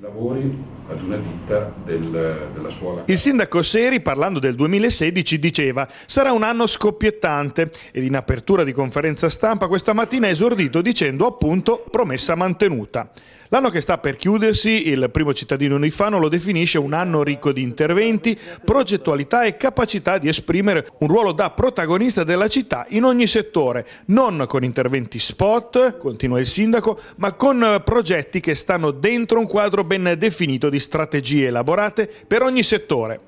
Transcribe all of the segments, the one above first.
lavori ad una ditta del, della scuola. Il sindaco Seri, parlando del 2016, diceva sarà un anno scoppiettante ed in apertura di conferenza stampa questa mattina ha esordito dicendo appunto promessa mantenuta. L'anno che sta per chiudersi, il primo cittadino Nifano lo definisce un anno ricco di interventi, progettualità e capacità di esprimere un ruolo da protagonista della città in ogni settore, non con interventi spot, continua il sindaco, ma con progetti che stanno dentro un quadro ben definito di strategie elaborate per ogni settore.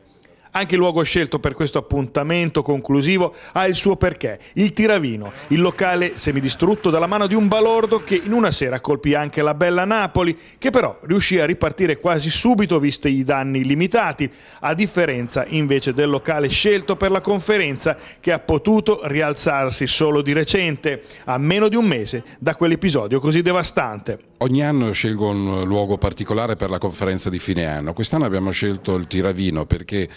Anche il luogo scelto per questo appuntamento conclusivo ha il suo perché, il Tiravino, il locale semidistrutto dalla mano di un balordo che in una sera colpì anche la bella Napoli, che però riuscì a ripartire quasi subito visti i danni limitati, a differenza invece del locale scelto per la conferenza che ha potuto rialzarsi solo di recente, a meno di un mese da quell'episodio così devastante. Ogni anno scelgo un luogo particolare per la conferenza di fine anno. Quest'anno abbiamo scelto il Tiravino perché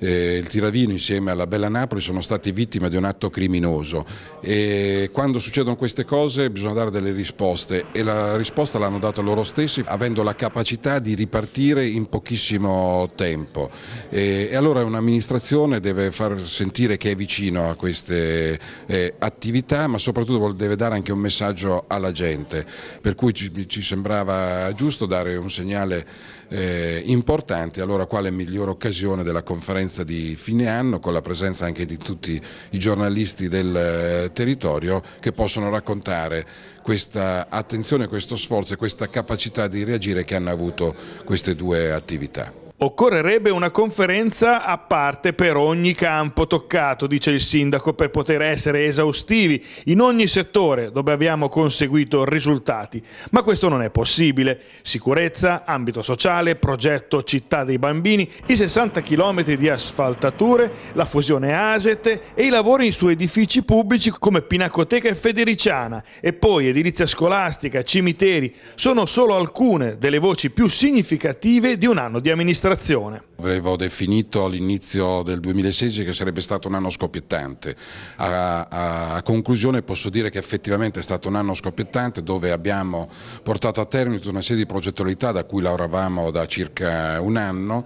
eh, il Tiravino insieme alla Bella Napoli sono stati vittime di un atto criminoso e quando succedono queste cose bisogna dare delle risposte e la risposta l'hanno data loro stessi avendo la capacità di ripartire in pochissimo tempo e, e allora un'amministrazione deve far sentire che è vicino a queste eh, attività ma soprattutto deve dare anche un messaggio alla gente per cui ci ci sembrava giusto dare un segnale eh, importante, allora quale migliore occasione della conferenza di fine anno con la presenza anche di tutti i giornalisti del eh, territorio che possono raccontare questa attenzione, questo sforzo e questa capacità di reagire che hanno avuto queste due attività. Occorrerebbe una conferenza a parte per ogni campo toccato, dice il sindaco, per poter essere esaustivi in ogni settore dove abbiamo conseguito risultati. Ma questo non è possibile. Sicurezza, ambito sociale, progetto città dei bambini, i 60 km di asfaltature, la fusione ASET e i lavori su edifici pubblici come Pinacoteca e Federiciana e poi edilizia scolastica, cimiteri, sono solo alcune delle voci più significative di un anno di amministrazione dimostrazione. Avevo definito all'inizio del 2016 che sarebbe stato un anno scoppiettante. A, a, a, conclusione posso dire che effettivamente è stato un anno scoppiettante dove abbiamo portato a termine una serie di progettualità da cui lavoravamo da circa un anno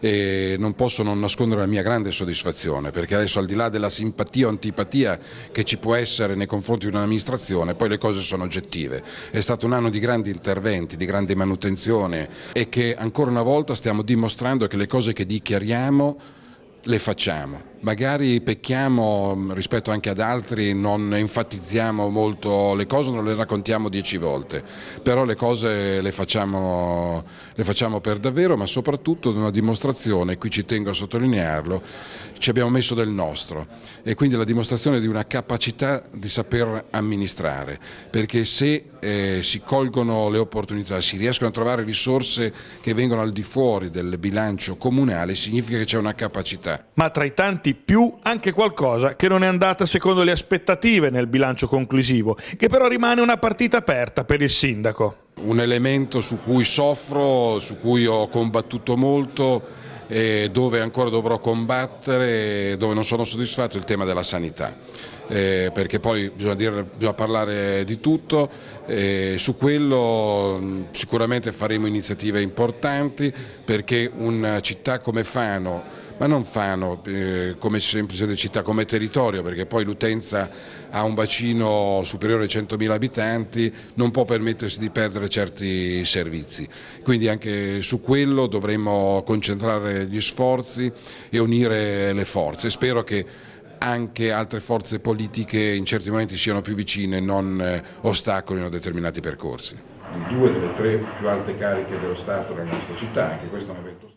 e non posso non nascondere la mia grande soddisfazione perché adesso al di là della simpatia o antipatia che ci può essere nei confronti di un'amministrazione, poi le cose sono oggettive. È stato un anno di grandi interventi, di grande manutenzione e che ancora una volta stiamo dimostrando che le cose cose che dichiariamo le facciamo magari pecchiamo mm, rispetto anche ad altri, non enfatizziamo molto le cose, non le raccontiamo dieci volte, però le cose le facciamo, le facciamo per davvero, ma soprattutto una dimostrazione, qui ci tengo a sottolinearlo, ci abbiamo messo del nostro e quindi la dimostrazione di una capacità di saper amministrare, perché se eh, si colgono le opportunità, si riescono a trovare risorse che vengono al di fuori del bilancio comunale, significa che c'è una capacità. Ma tra i tanti più anche qualcosa che non è andata secondo le aspettative nel bilancio conclusivo, che però rimane una partita aperta per il sindaco. Un elemento su cui soffro, su cui ho combattuto molto dove ancora dovrò combattere, dove non sono soddisfatto, il tema della sanità, eh, perché poi bisogna, dire, bisogna, parlare di tutto, eh, su quello mm, sicuramente faremo iniziative importanti perché una città come Fano, ma non Fano eh, come semplice città, come territorio, perché poi l'utenza ha un bacino superiore ai 100.000 abitanti, non può permettersi di perdere certi servizi, quindi anche su quello dovremo concentrare gli sforzi e unire le forze. Spero che anche altre forze politiche in certi momenti siano più vicine, e non eh, ostacolino determinati percorsi. due delle tre più alte cariche dello Stato nella nostra città, anche questo è un evento